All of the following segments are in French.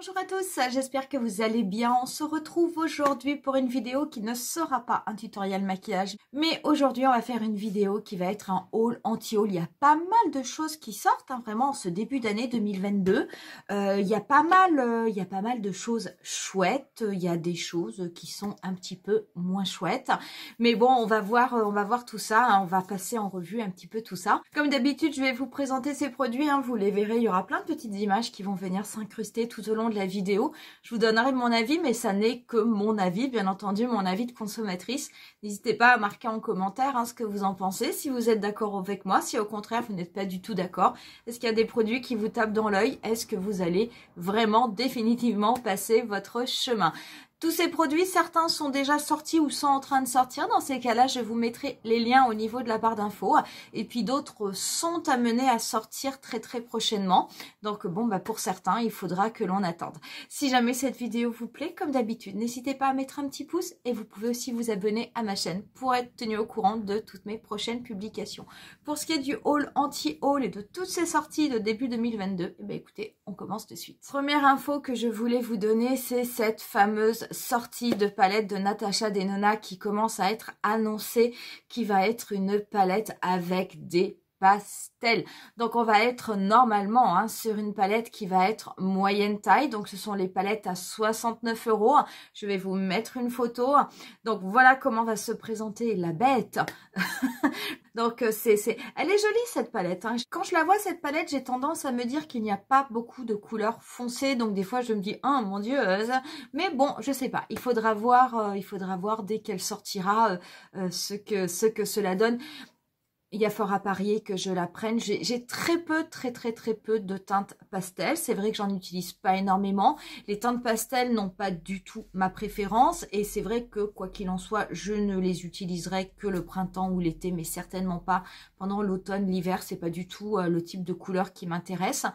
Bonjour à tous, j'espère que vous allez bien. On se retrouve aujourd'hui pour une vidéo qui ne sera pas un tutoriel maquillage, mais aujourd'hui on va faire une vidéo qui va être un haul anti-haul. Il y a pas mal de choses qui sortent hein, vraiment en ce début d'année 2022. Euh, il, y a pas mal, euh, il pas mal de choses chouettes, il y a des choses qui sont un petit peu moins chouettes. Mais bon, on va voir, euh, on va voir tout ça, hein. on va passer en revue un petit peu tout ça. Comme d'habitude, je vais vous présenter ces produits, hein. vous les verrez, il y aura plein de petites images qui vont venir s'incruster tout au long de la vidéo. Je vous donnerai mon avis, mais ça n'est que mon avis, bien entendu, mon avis de consommatrice. N'hésitez pas à marquer en commentaire hein, ce que vous en pensez, si vous êtes d'accord avec moi, si au contraire vous n'êtes pas du tout d'accord. Est-ce qu'il y a des produits qui vous tapent dans l'œil Est-ce que vous allez vraiment définitivement passer votre chemin tous ces produits, certains sont déjà sortis ou sont en train de sortir. Dans ces cas-là, je vous mettrai les liens au niveau de la barre d'infos. Et puis d'autres sont amenés à sortir très très prochainement. Donc bon, bah pour certains, il faudra que l'on attende. Si jamais cette vidéo vous plaît, comme d'habitude, n'hésitez pas à mettre un petit pouce et vous pouvez aussi vous abonner à ma chaîne pour être tenu au courant de toutes mes prochaines publications. Pour ce qui est du haul anti-haul et de toutes ces sorties de début 2022, eh ben, écoutez, on commence de suite. Première info que je voulais vous donner, c'est cette fameuse sortie de palette de Natacha Denona qui commence à être annoncée, qui va être une palette avec des pastel. Donc on va être normalement hein, sur une palette qui va être moyenne taille. Donc ce sont les palettes à 69 euros. Je vais vous mettre une photo. Donc voilà comment va se présenter la bête. Donc euh, c'est, elle est jolie cette palette. Hein. Quand je la vois cette palette, j'ai tendance à me dire qu'il n'y a pas beaucoup de couleurs foncées. Donc des fois je me dis, ah oh, mon dieu, euh, mais bon, je sais pas. Il faudra voir, euh, il faudra voir dès qu'elle sortira ce que ce que cela donne il y a fort à parier que je la prenne. J'ai très peu, très très très peu de teintes pastel. C'est vrai que j'en utilise pas énormément. Les teintes pastel n'ont pas du tout ma préférence. Et c'est vrai que, quoi qu'il en soit, je ne les utiliserai que le printemps ou l'été, mais certainement pas pendant l'automne, l'hiver. C'est pas du tout euh, le type de couleur qui m'intéresse.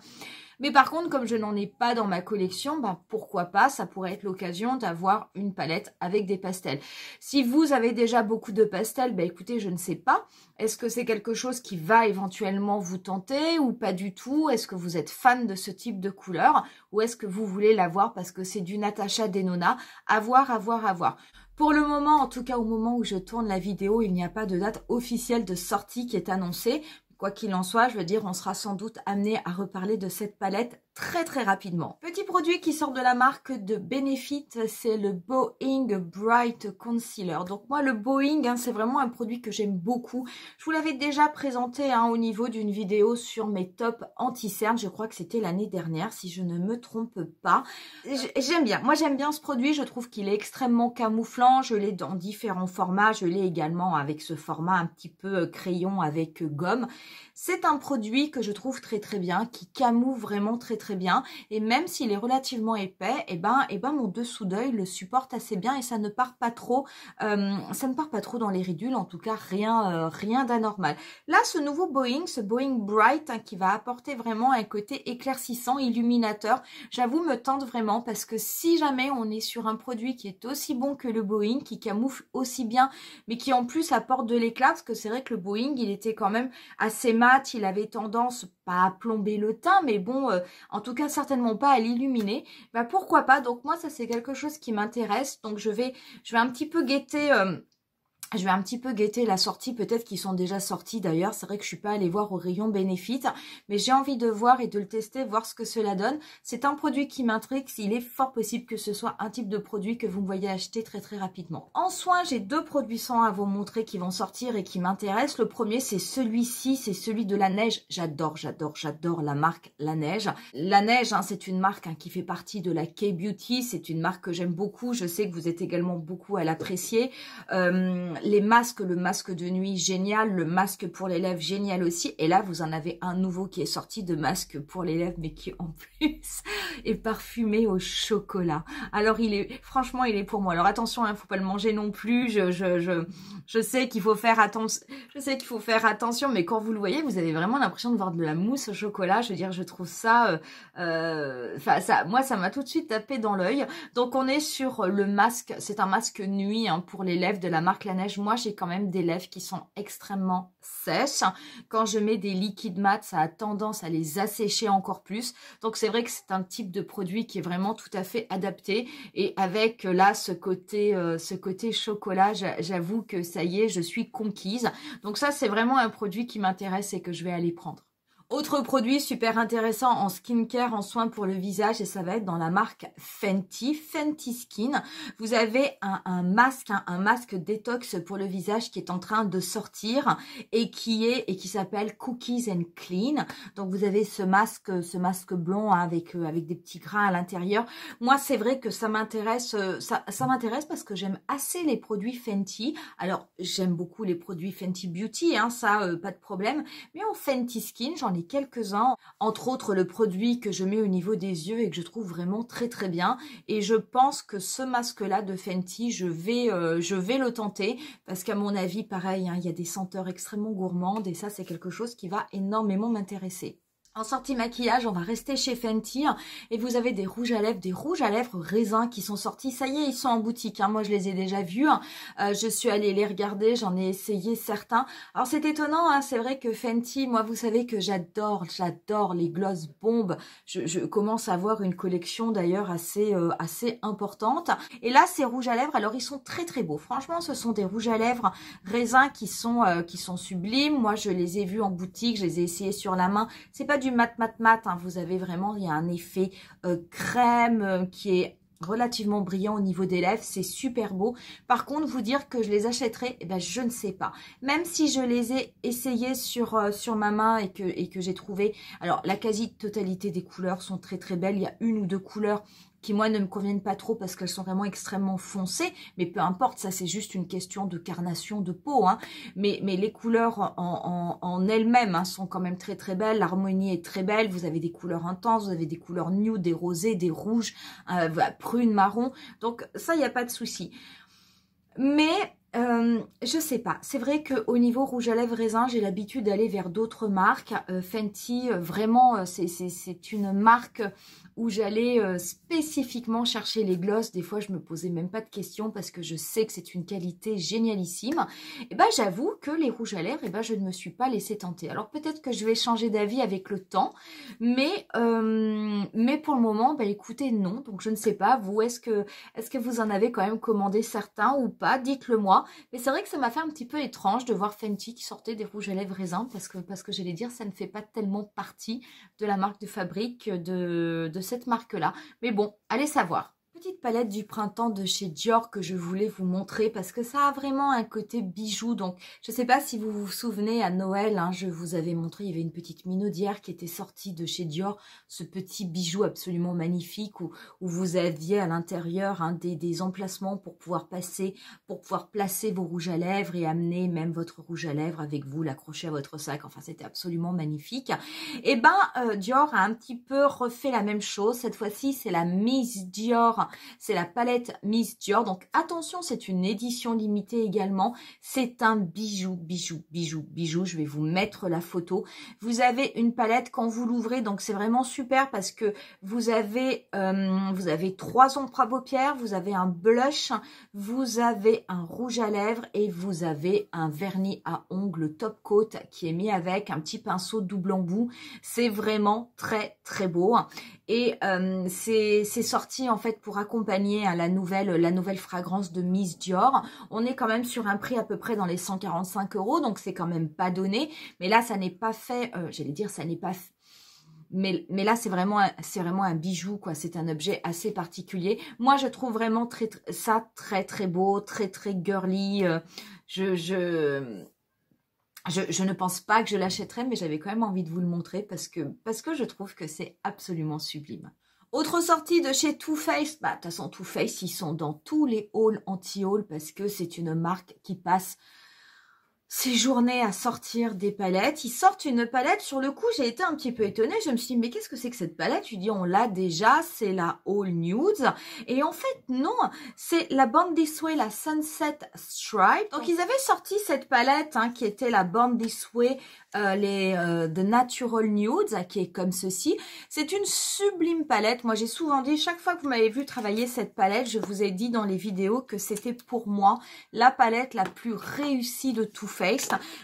Mais par contre, comme je n'en ai pas dans ma collection, ben, pourquoi pas, ça pourrait être l'occasion d'avoir une palette avec des pastels. Si vous avez déjà beaucoup de pastels, ben, écoutez, je ne sais pas. Est-ce que c'est quelque chose qui va éventuellement vous tenter ou pas du tout Est-ce que vous êtes fan de ce type de couleur ou est-ce que vous voulez l'avoir parce que c'est du Natacha Denona À voir, à voir, à voir. Pour le moment, en tout cas au moment où je tourne la vidéo, il n'y a pas de date officielle de sortie qui est annoncée. Quoi qu'il en soit, je veux dire, on sera sans doute amené à reparler de cette palette très très rapidement. Petit produit qui sort de la marque de Benefit, c'est le Boeing Bright Concealer. Donc moi le Boeing, hein, c'est vraiment un produit que j'aime beaucoup. Je vous l'avais déjà présenté hein, au niveau d'une vidéo sur mes tops anti-cernes. Je crois que c'était l'année dernière, si je ne me trompe pas. J'aime bien, moi j'aime bien ce produit. Je trouve qu'il est extrêmement camouflant. Je l'ai dans différents formats. Je l'ai également avec ce format un petit peu euh, crayon avec euh, gomme. C'est un produit que je trouve très très bien, qui camoufle vraiment très très bien. Et même s'il est relativement épais, et eh ben, et eh ben mon dessous d'œil le supporte assez bien et ça ne part pas trop, euh, ça ne part pas trop dans les ridules, en tout cas rien, euh, rien d'anormal. Là, ce nouveau Boeing, ce Boeing Bright, hein, qui va apporter vraiment un côté éclaircissant, illuminateur, j'avoue me tente vraiment parce que si jamais on est sur un produit qui est aussi bon que le Boeing, qui camoufle aussi bien, mais qui en plus apporte de l'éclat, parce que c'est vrai que le Boeing, il était quand même assez mal il avait tendance, pas à plomber le teint, mais bon, euh, en tout cas certainement pas à l'illuminer, bah pourquoi pas Donc moi ça c'est quelque chose qui m'intéresse, donc je vais, je vais un petit peu guetter... Euh, je vais un petit peu guetter la sortie, peut-être qu'ils sont déjà sortis d'ailleurs. C'est vrai que je suis pas allée voir au rayon Benefit, mais j'ai envie de voir et de le tester, voir ce que cela donne. C'est un produit qui m'intrigue. Il est fort possible que ce soit un type de produit que vous me voyez acheter très très rapidement. En soin, j'ai deux produits sans à vous montrer qui vont sortir et qui m'intéressent. Le premier, c'est celui-ci, c'est celui de la neige. J'adore, j'adore, j'adore la marque La Neige. La Neige, hein, c'est une marque hein, qui fait partie de la K-Beauty. C'est une marque que j'aime beaucoup. Je sais que vous êtes également beaucoup à l'apprécier. Euh, les masques, le masque de nuit, génial. Le masque pour l'élève, génial aussi. Et là, vous en avez un nouveau qui est sorti de masque pour l'élève, mais qui en plus est parfumé au chocolat. Alors, il est franchement, il est pour moi. Alors, attention, il hein, ne faut pas le manger non plus. Je, je, sais qu'il faut faire attention. faut faire attention, mais quand vous le voyez, vous avez vraiment l'impression de voir de la mousse au chocolat. Je veux dire, je trouve ça... Euh, euh moi, ça m'a tout de suite tapé dans l'œil. Donc, on est sur le masque. C'est un masque nuit hein, pour l'élève de la marque La moi j'ai quand même des lèvres qui sont extrêmement sèches. Quand je mets des liquides mats ça a tendance à les assécher encore plus. Donc c'est vrai que c'est un type de produit qui est vraiment tout à fait adapté. Et avec euh, là ce côté, euh, ce côté chocolat, j'avoue que ça y est, je suis conquise. Donc ça c'est vraiment un produit qui m'intéresse et que je vais aller prendre. Autre produit super intéressant en skincare, en soins pour le visage, et ça va être dans la marque Fenty, Fenty Skin. Vous avez un, masque, un, masque détox pour le visage qui est en train de sortir et qui est et qui s'appelle Cookies and Clean. Donc vous avez ce masque, ce masque blond avec euh, avec des petits grains à l'intérieur. Moi, c'est vrai que ça m'intéresse, euh, ça, m'intéresse parce que j'aime assez les produits Fenty. Alors j'aime beaucoup les produits Fenty Beauty, hein, ça euh, pas de problème. Mais en Fenty Skin, j'en ai quelques-uns, entre autres le produit que je mets au niveau des yeux et que je trouve vraiment très très bien. Et je pense que ce masque-là de Fenty, je vais, euh, je vais le tenter parce qu'à mon avis, pareil, hein, il y a des senteurs extrêmement gourmandes et ça c'est quelque chose qui va énormément m'intéresser. En sortie maquillage, on va rester chez Fenty hein, et vous avez des rouges à lèvres, des rouges à lèvres raisins qui sont sortis. Ça y est, ils sont en boutique. Hein. Moi, je les ai déjà vus. Hein. Euh, je suis allée les regarder, j'en ai essayé certains. Alors, c'est étonnant, c'est vrai que Fenty, moi, vous savez que j'adore, j'adore les gloss bombes. Je, commence à avoir une collection d'ailleurs assez, euh, assez importante. Et là, ces rouges à lèvres, alors ils sont très très beaux. Franchement, ce sont des rouges à lèvres raisins qui sont, euh, qui sont sublimes. Moi, je les ai vus en boutique, je les ai essayés sur la main. C'est pas du mat mat mat, hein. vous avez vraiment, il y a un effet euh, crème euh, qui est relativement brillant au niveau des lèvres, c'est super beau. Par contre, vous dire que je les achèterai, eh ben, je ne sais pas. Même si je les ai essayé sur, euh, sur ma main et que, et que j'ai trouvé... Alors, la quasi-totalité des couleurs sont très très belles. Il y a une ou deux couleurs qui moi ne me conviennent pas trop parce qu'elles sont vraiment extrêmement foncées, mais peu importe, ça c'est juste une question de carnation de peau, hein. mais, mais les couleurs en, elles-mêmes hein, sont quand même très très belles, l'harmonie est très belle, vous avez des couleurs intenses, vous avez des couleurs nude, des rosés, des rouges, euh, prunes, marron, donc ça il n'y a pas de souci. Mais euh, je sais pas. C'est vrai qu'au niveau rouge à lèvres raisin, j'ai l'habitude d'aller vers d'autres marques. Euh, Fenty, euh, vraiment, c'est une marque où j'allais spécifiquement chercher les glosses. Des fois, je me posais même pas de questions parce que je sais que c'est une qualité génialissime. Et eh ben, j'avoue que les rouges à lèvres, et eh ben, je ne me suis pas laissée tenter. Alors peut-être que je vais changer d'avis avec le temps, mais mais pour le moment, ben, écoutez, non. Donc je ne sais pas. Vous, est-ce que est-ce que vous en avez quand même commandé certains ou pas Dites-le moi. Mais c'est vrai que ça m'a fait un petit peu étrange de voir Fenty qui sortait des rouges à lèvres raisins parce que, parce que j'allais dire, ça ne fait pas tellement partie de la marque de fabrique de cette marque-là. Mais bon, allez savoir petite palette du printemps de chez Dior que je voulais vous montrer parce que ça a vraiment un côté bijou. Donc, je ne sais pas si vous vous souvenez, à Noël, hein, je vous avais montré, il y avait une petite minaudière qui était sortie de chez Dior, ce petit bijou absolument magnifique où, vous aviez à l'intérieur hein, des, emplacements pour pouvoir passer, pour pouvoir placer vos rouges à lèvres et amener même votre rouge à lèvres avec vous, l'accrocher à votre sac. Enfin, c'était absolument magnifique. Et eh ben, euh, Dior a un petit peu refait la même chose. Cette fois-ci, c'est la Miss Dior c'est la palette Miss Dior. Donc attention, c'est une édition limitée également. C'est un bijou, bijou, bijou, bijou. Je vais vous mettre la photo. Vous avez une palette quand vous l'ouvrez. Donc c'est vraiment super parce que vous avez, euh, vous avez trois ombres à paupières. Vous avez un blush. Vous avez un rouge à lèvres. Et vous avez un vernis à ongles top coat qui est mis avec un petit pinceau double embout. C'est vraiment très, très beau. Et euh, c'est sorti en fait pour accompagné à la, nouvelle, la nouvelle fragrance de Miss Dior. On est quand même sur un prix à peu près dans les 145 euros, donc c'est quand même pas donné. Mais là, ça n'est pas fait, euh, j'allais dire, ça n'est pas Mais, mais, là, c'est vraiment, c'est vraiment un bijou, quoi. C'est un objet assez particulier. Moi, je trouve vraiment très, ça très, très beau, très, très girly. Euh, je, je, je, je ne pense pas que je l'achèterai, mais j'avais quand même envie de vous le montrer parce que, parce que je trouve que c'est absolument sublime. Autre sortie de chez Too Faced. Bah, de toute façon, Too Faced, ils sont dans tous les halls anti-halls parce que c'est une marque qui passe journées à sortir des palettes. Ils sortent une palette. Sur le coup, j'ai été un petit peu étonnée. Je me suis dit, mais qu'est-ce que c'est que cette palette Tu dis, on l'a déjà, c'est la All Nudes. Et en fait, non, c'est la bande des la Sunset Stripe. Donc, ils avaient sorti cette palette hein, qui était la bande des souhaits les euh, The Natural Nudes, qui est comme ceci. C'est une sublime palette. Moi, j'ai souvent dit, chaque fois que vous m'avez vu travailler cette palette, je vous ai dit dans les vidéos que c'était pour moi la palette la plus réussie de tout faire.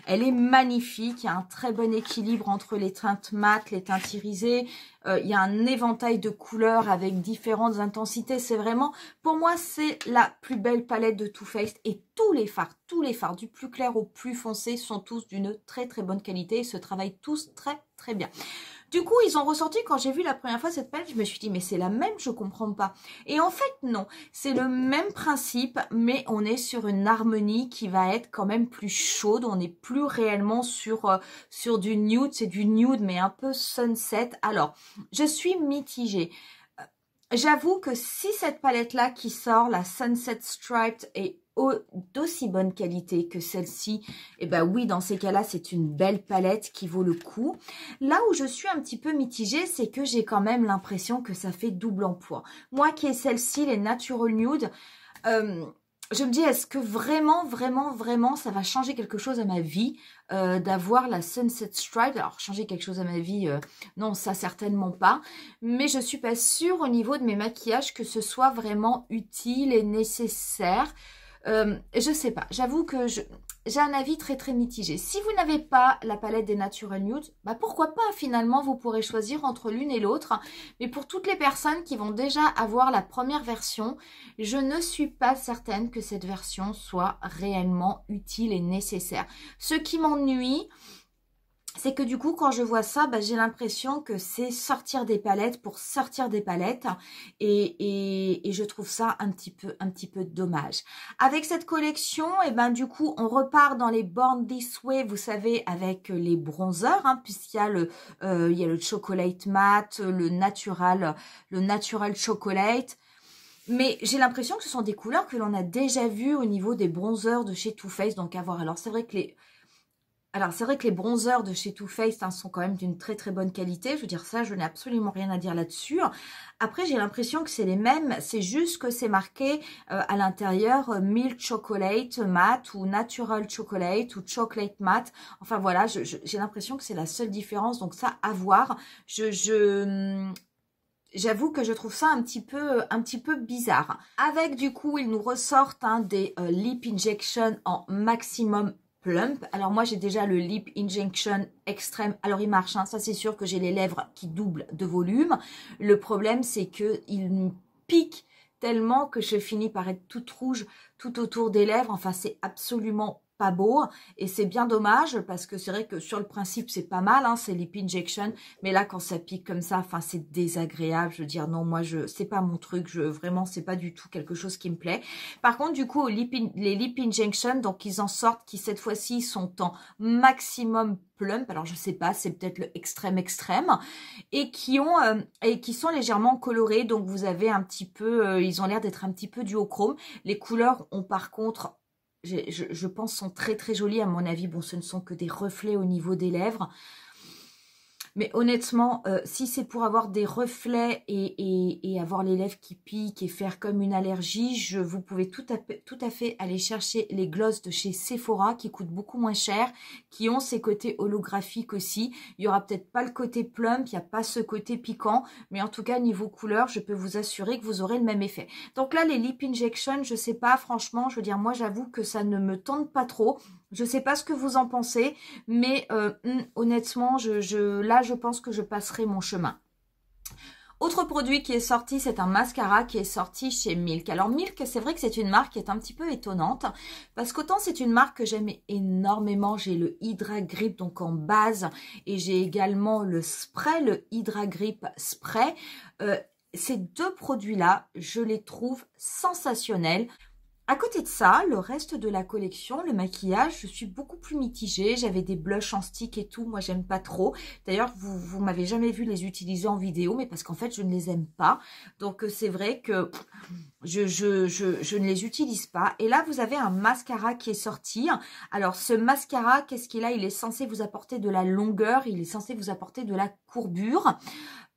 Elle est magnifique, il y a un très bon équilibre entre les teintes mates, les teintes irisées, euh, il y a un éventail de couleurs avec différentes intensités. C'est vraiment, pour moi, c'est la plus belle palette de Too Faced. Et tous les fards, tous les fards, du plus clair au plus foncé, sont tous d'une très très bonne qualité et se travaillent tous très très bien. Du coup, ils ont ressorti, quand j'ai vu la première fois cette palette, je me suis dit, mais c'est la même, je comprends pas. Et en fait, non. C'est le même principe, mais on est sur une harmonie qui va être quand même plus chaude. On n'est plus réellement sur, euh, sur du nude. C'est du nude, mais un peu sunset. Alors, je suis mitigée. Euh, j'avoue que si cette palette-là qui sort, la Sunset Striped, est d'aussi bonne qualité que celle-ci, et eh ben oui, dans ces cas-là, c'est une belle palette qui vaut le coup. Là où je suis un petit peu mitigée, c'est que j'ai quand même l'impression que ça fait double emploi. Moi qui ai celle-ci, les Natural Nude, euh, je me dis, est-ce que vraiment, vraiment, vraiment, ça va changer quelque chose à ma vie euh, d'avoir la Sunset Stride Alors, changer quelque chose à ma vie, euh, non, ça certainement pas. Mais je suis pas sûre au niveau de mes maquillages que ce soit vraiment utile et nécessaire. Euh, je sais pas. J'avoue que je j'ai un avis très très mitigé. Si vous n'avez pas la palette des Natural Nudes, bah pourquoi pas finalement vous pourrez choisir entre l'une et l'autre. Mais pour toutes les personnes qui vont déjà avoir la première version, je ne suis pas certaine que cette version soit réellement utile et nécessaire. Ce qui m'ennuie, c'est que du coup, quand je vois ça, bah, j'ai l'impression que c'est sortir des palettes pour sortir des palettes. Et, je trouve ça un petit peu, un petit peu dommage. Avec cette collection, et eh ben du coup, on repart dans les bornes This Way, vous savez, avec les bronzers, hein, puisqu'il y a le, euh, y a le chocolate mat, le natural, le natural chocolate. Mais j'ai l'impression que ce sont des couleurs que l'on a déjà vues au niveau des bronzers de chez Too Faced, donc à voir. Alors c'est vrai que les, alors, c'est vrai que les bronzers de chez Too Faced hein, sont quand même d'une très très bonne qualité. Je veux dire, ça, je n'ai absolument rien à dire là-dessus. Après, j'ai l'impression que c'est les mêmes. C'est juste que c'est marqué euh, à l'intérieur euh, milk chocolate matte ou natural chocolate ou chocolate matte. Enfin, voilà, j'ai l'impression que c'est la seule différence. Donc, ça, à voir. Je... Hmm, j'avoue que je trouve ça un petit peu, euh, un petit peu bizarre. Avec du coup, ils nous ressortent hein, des lip injections en maximum plump. Alors moi j'ai déjà le lip injection extrême. Alors il marche, hein. ça c'est sûr que j'ai les lèvres qui doublent de volume. Le problème c'est que il me pique tellement que je finis par être toute rouge tout autour des lèvres. Enfin c'est absolument pas beau et c'est bien dommage parce que c'est vrai que sur le principe c'est pas mal hein, c'est Lip injection mais là quand ça pique comme ça enfin c'est désagréable je veux dire non moi je c'est pas mon truc je vraiment c'est pas du tout quelque chose qui me plaît par contre du coup les lip injection donc ils en sortent qui cette fois-ci sont en maximum plump alors je sais pas c'est peut-être le extrême extrême et qui ont euh, et qui sont légèrement colorés donc vous avez un petit peu euh, ils ont l'air d'être un petit peu duochrome les couleurs ont par contre je, pense, sont très très jolies. À mon avis, bon, ce ne sont que des reflets au niveau des lèvres. Mais honnêtement, euh, si c'est pour avoir des reflets et, avoir les lèvres qui piquent et faire comme une allergie, je, vous pouvez tout à, tout à fait aller chercher les glosses de chez Sephora qui coûtent beaucoup moins cher, qui ont ces côtés holographiques aussi. Il n'y aura peut-être pas le côté plump, il n'y a pas ce côté piquant, mais en tout cas, niveau couleur, je peux vous assurer que vous aurez le même effet. Donc là, les lip injections, je sais pas, franchement, je veux dire, moi j'avoue que ça ne me tente pas trop. Je sais pas ce que vous en pensez, mais euh, hmm, honnêtement, je, là, je pense que je passerai mon chemin. Autre produit qui est sorti, c'est un mascara qui est sorti chez Milk. Alors Milk, c'est vrai que c'est une marque qui est un petit peu étonnante parce qu'autant c'est une marque que j'aime énormément. J'ai le Hydra Grip donc en base et j'ai également le spray, le Hydra Grip spray. Euh, ces deux produits-là, je les trouve sensationnels. À côté de ça, le reste de la collection, le maquillage, je suis beaucoup plus mitigée. J'avais des blushs en stick et tout, moi j'aime pas trop. D'ailleurs, vous, vous m'avez jamais vu les utiliser en vidéo, mais parce qu'en fait, je ne les aime pas. Donc euh, c'est vrai que je, je, je, je, ne les utilise pas. Et là, vous avez un mascara qui est sorti. Alors ce mascara, qu'est-ce qu'il a Il est censé vous apporter de la longueur, il est censé vous apporter de la courbure.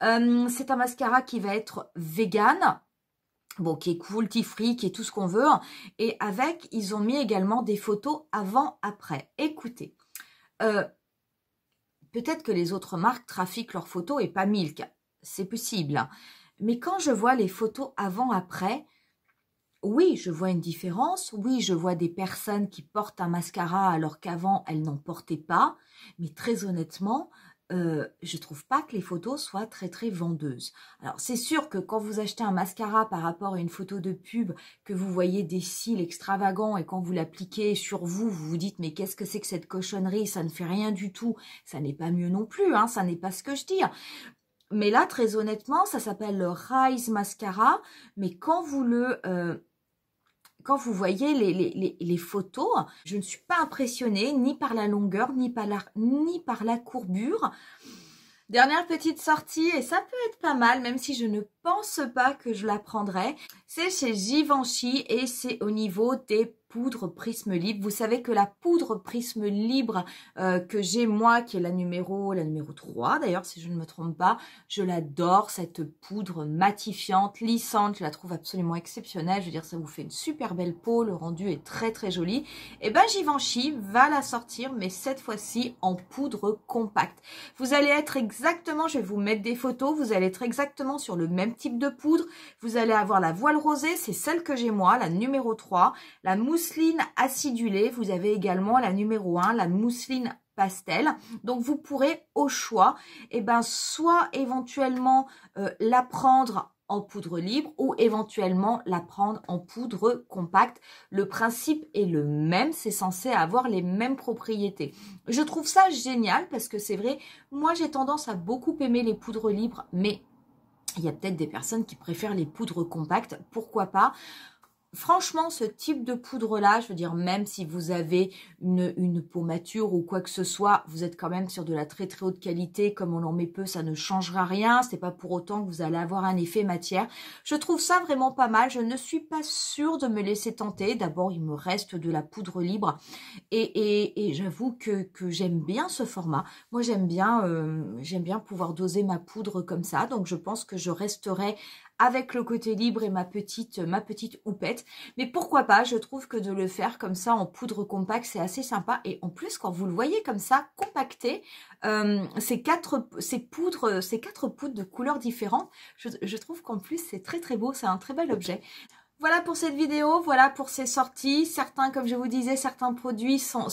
Euh, c'est un mascara qui va être vegan, bon, qui est cool, qui est tout ce qu'on veut. Hein. Et avec, ils ont mis également des photos avant-après. Écoutez, euh, peut-être que les autres marques trafiquent leurs photos et pas Milk, c'est possible. Hein. Mais quand je vois les photos avant-après, oui, je vois une différence, oui, je vois des personnes qui portent un mascara alors qu'avant elles n'en portaient pas, mais très honnêtement, euh, je trouve pas que les photos soient très très vendeuses. Alors c'est sûr que quand vous achetez un mascara par rapport à une photo de pub, que vous voyez des cils extravagants et quand vous l'appliquez sur vous, vous vous dites mais qu'est-ce que c'est que cette cochonnerie Ça ne fait rien du tout. Ça n'est pas mieux non plus, hein, ça n'est pas ce que je dis. Mais là, très honnêtement, ça s'appelle le Rise Mascara. Mais quand vous le... Euh, quand vous voyez les, photos, je ne suis pas impressionnée ni par la longueur, ni par la, ni par la courbure. Dernière petite sortie, et ça peut être pas mal, même si je ne pense pas que je la prendrai, c'est chez Givenchy et c'est au niveau des poudre prisme libre. Vous savez que la poudre prisme libre euh, que j'ai moi, qui est la numéro, la numéro 3 d'ailleurs, si je ne me trompe pas, je l'adore, cette poudre matifiante, lissante, je la trouve absolument exceptionnelle. Je veux dire, ça vous fait une super belle peau, le rendu est très très joli. Et eh ben Givenchy va la sortir, mais cette fois-ci en poudre compacte. Vous allez être exactement, je vais vous mettre des photos, vous allez être exactement sur le même type de poudre. Vous allez avoir la voile rosée, c'est celle que j'ai moi, la numéro 3, la mousse mousseline acidulée. Vous avez également la numéro 1, la mousseline pastel. Donc vous pourrez au choix, et eh ben, soit éventuellement euh, la prendre en poudre libre ou éventuellement la prendre en poudre compacte. Le principe est le même, c'est censé avoir les mêmes propriétés. Je trouve ça génial parce que c'est vrai, moi j'ai tendance à beaucoup aimer les poudres libres, mais il y a peut-être des personnes qui préfèrent les poudres compactes, pourquoi pas franchement, ce type de poudre-là, je veux dire, même si vous avez une, une, peau mature ou quoi que ce soit, vous êtes quand même sur de la très très haute qualité. Comme on en met peu, ça ne changera rien. C'est pas pour autant que vous allez avoir un effet matière. Je trouve ça vraiment pas mal. Je ne suis pas sûre de me laisser tenter. D'abord, il me reste de la poudre libre. Et, et, j'avoue que, que j'aime bien ce format. Moi, j'aime bien, euh, j'aime bien pouvoir doser ma poudre comme ça. Donc, je pense que je resterai avec le côté libre et ma petite, ma petite houppette. Mais pourquoi pas, je trouve que de le faire comme ça en poudre compacte, c'est assez sympa. Et en plus, quand vous le voyez comme ça, compacté, euh, ces, quatre, ces, poudres, ces quatre poudres de couleurs différentes, je trouve qu'en plus, c'est très très beau, c'est un très bel objet. Voilà pour cette vidéo, voilà pour ces sorties. Certains, comme je vous disais, certains produits sont,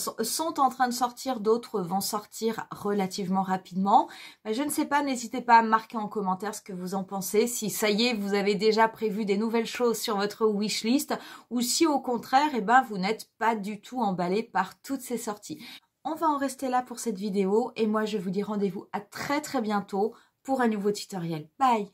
en train de sortir, d'autres vont sortir relativement rapidement. je ne sais pas, n'hésitez pas à marquer en commentaire ce que vous en pensez. Si ça y est, vous avez déjà prévu des nouvelles choses sur votre wishlist ou si au contraire, eh ben, vous n'êtes pas du tout emballé par toutes ces sorties. On va en rester là pour cette vidéo et moi je vous dis rendez-vous à très très bientôt pour un nouveau tutoriel. Bye